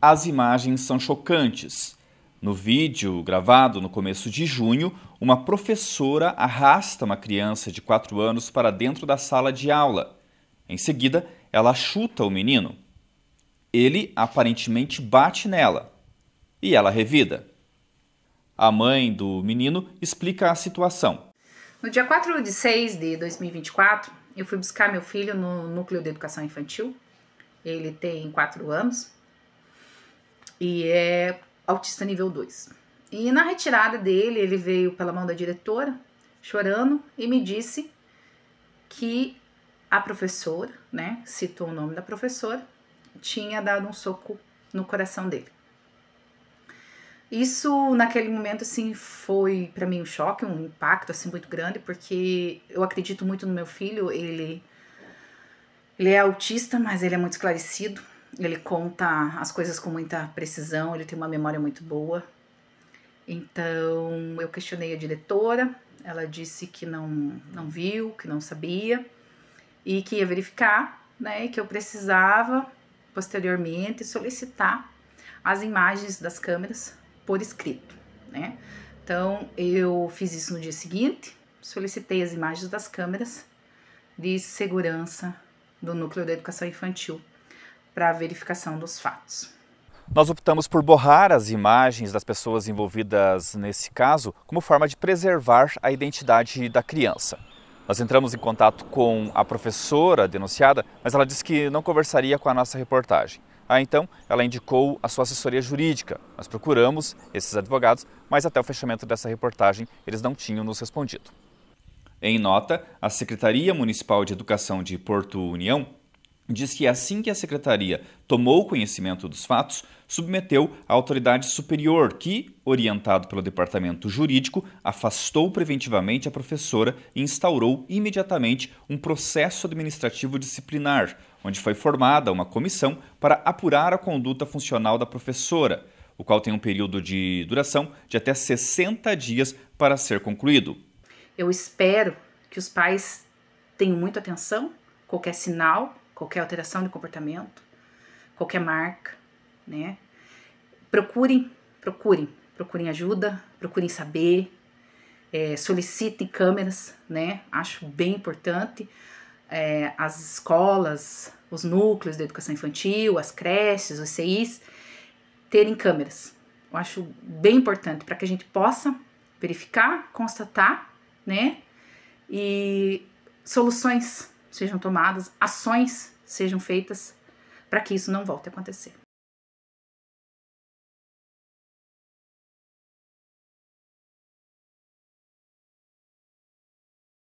as imagens são chocantes. No vídeo gravado no começo de junho, uma professora arrasta uma criança de 4 anos para dentro da sala de aula. Em seguida, ela chuta o menino. Ele aparentemente bate nela e ela revida. A mãe do menino explica a situação. No dia 4 de 6 de 2024, eu fui buscar meu filho no Núcleo de Educação Infantil. Ele tem 4 anos e é autista nível 2. E na retirada dele, ele veio pela mão da diretora, chorando, e me disse que a professora, né, citou o nome da professora, tinha dado um soco no coração dele. Isso naquele momento assim foi para mim um choque, um impacto assim muito grande, porque eu acredito muito no meu filho, ele ele é autista, mas ele é muito esclarecido, ele conta as coisas com muita precisão, ele tem uma memória muito boa. Então eu questionei a diretora, ela disse que não, não viu, que não sabia e que ia verificar, né, que eu precisava posteriormente solicitar as imagens das câmeras por escrito, né? Então eu fiz isso no dia seguinte, solicitei as imagens das câmeras de segurança do núcleo da educação infantil para a verificação dos fatos. Nós optamos por borrar as imagens das pessoas envolvidas nesse caso como forma de preservar a identidade da criança. Nós entramos em contato com a professora denunciada, mas ela disse que não conversaria com a nossa reportagem. Aí ah, então, ela indicou a sua assessoria jurídica. Nós procuramos esses advogados, mas até o fechamento dessa reportagem eles não tinham nos respondido. Em nota, a Secretaria Municipal de Educação de Porto União diz que assim que a secretaria tomou conhecimento dos fatos, submeteu à autoridade superior, que, orientado pelo departamento jurídico, afastou preventivamente a professora e instaurou imediatamente um processo administrativo disciplinar, onde foi formada uma comissão para apurar a conduta funcional da professora, o qual tem um período de duração de até 60 dias para ser concluído. Eu espero que os pais tenham muita atenção, qualquer sinal qualquer alteração de comportamento, qualquer marca, né? Procurem, procurem, procurem ajuda, procurem saber, é, solicitem câmeras, né? Acho bem importante. É, as escolas, os núcleos da educação infantil, as creches, os CIs, terem câmeras. Eu acho bem importante para que a gente possa verificar, constatar, né? E soluções sejam tomadas, ações sejam feitas para que isso não volte a acontecer.